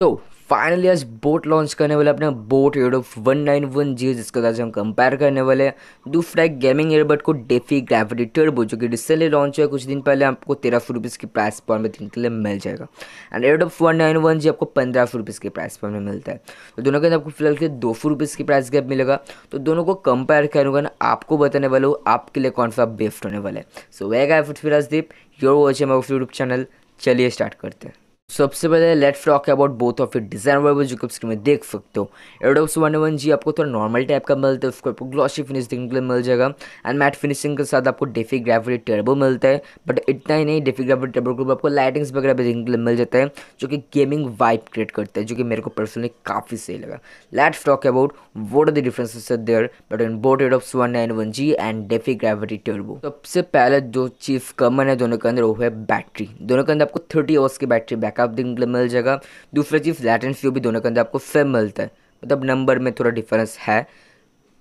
तो फाइनली आज boat launch करने वाले अपना boAt Airdopes one nine one G जिसके साथ हम कंपेयर करने वाले हैं दूसरा है गेमिंग एयरबड को डेफी ग्रेविटी टर्बो जो कि रिसेंटली लॉन्च हुआ कुछ दिन पहले आपको तेरह सौ रुपीज़ की प्राइस पॉइंट में देखने के लिए मिल जाएगा and earbuds one nine one G आपको पंद्रह सौ रुपीज़ के प्राइस पॉइंट में मिलता है तो दोनों के अंदर आपको फिलहाल के दो सौ रुपीज़ की प्राइस गैप मिलेगा तो दोनों को कंपेयर करूँगा ना आपको बताने वाला हूँ आपके लिए कौन सा बेस्ट होने वाला है सो वेगा फिर Rajdeep you're watch my YouTube channel चलिए स्टार्ट करते हैं सबसे पहले let's talk about both of it design wise जो स्क्रीन में देख सकते हो एडोप्स वन वन जी आपको थोड़ा नॉर्मल टाइप का मिलता है उसको आपको ग्लॉसी फिनिश देखने के लिए मिल जाएगा एंड मैट फिनिशिंग के साथ आपको डेफी ग्रेविटी टर्बो मिलता है बट इतना ही नहीं डेफी ग्रेविटी टर्बो के आपको लाइटिंग्स वगैरह भी देखने के लिए मिल जाता है जो कि गेमिंग वाइब क्रिएट करता है जो कि मेरे को पर्सनली काफ़ी सही लगा let's talk about what are the differences there but in boAt Airdopes one nine one G and Defy Gravity Turbo सबसे पहले जो चीज़ कमन है दोनों के अंदर वो है बैटरी दोनों के अंदर आपको थर्टी आवर्स की बैटरी बैक बैकअप दिन मतलब मिल जाएगा दूसरा चीज़ फ्लैट एंड फ्यू भी दोनों के अंदर आपको सेम मिलता है मतलब नंबर में थोड़ा डिफरेंस है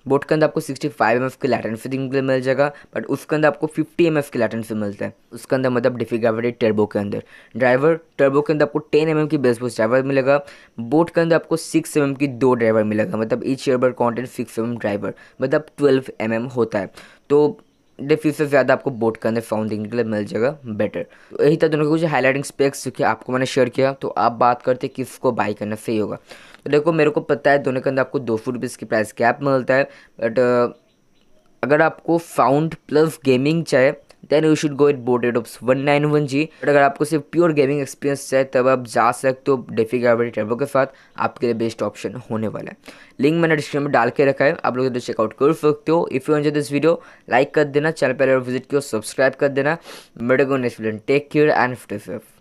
बोट के अंदर आपको 65 फाइव एम एफ की लैटेंसी दिन मतलब मिल जाएगा बट उसके अंदर आपको 50 एम एफ की लैटेंसी मिलता है उसके अंदर मतलब डिफिकावरी टर्बो के अंदर ड्राइवर टर्बो के अंदर आपको 10 एम mm की बेस बूस्ट ड्राइवर मिलेगा बोट के अंदर आपको 6 एम mm की दो ड्राइवर मिलेगा मतलब each earbud content six M driver मतलब ट्वेल्व एम mm होता है तो डिफ्यूज से ज़्यादा आपको बोट करने साउंड देखने के लिए मिल जाएगा बेटर तो यही था दोनों के कुछ हाईलाइटिंग स्पेक्स जो कि आपको मैंने शेयर किया तो आप बात करते किस को बाई करना सही होगा तो देखो मेरे को पता है दोनों के अंदर आपको दो सौ रुपीज़ की प्राइस कैप मिलता है बट अगर आपको साउंड प्लस गेमिंग चाहिए then you should go it boAt Airdopes one nine one G but अगर आपको सिर्फ प्योर गेमिंग एक्सपीरियंस चाहिए तब आप जा सकते हो डेफी ग्राविटी टेम्पो के साथ आपके लिए बेस्ट ऑप्शन होने वाला है लिंक मैंने डिस्क्रिप्शन में डाल के रखा है आप लोग चेकआउट कर सकते हो if you enjoy this video like कर देना चैनल पर विजिट किया सब्सक्राइब कर देना मेरे next take care and fifty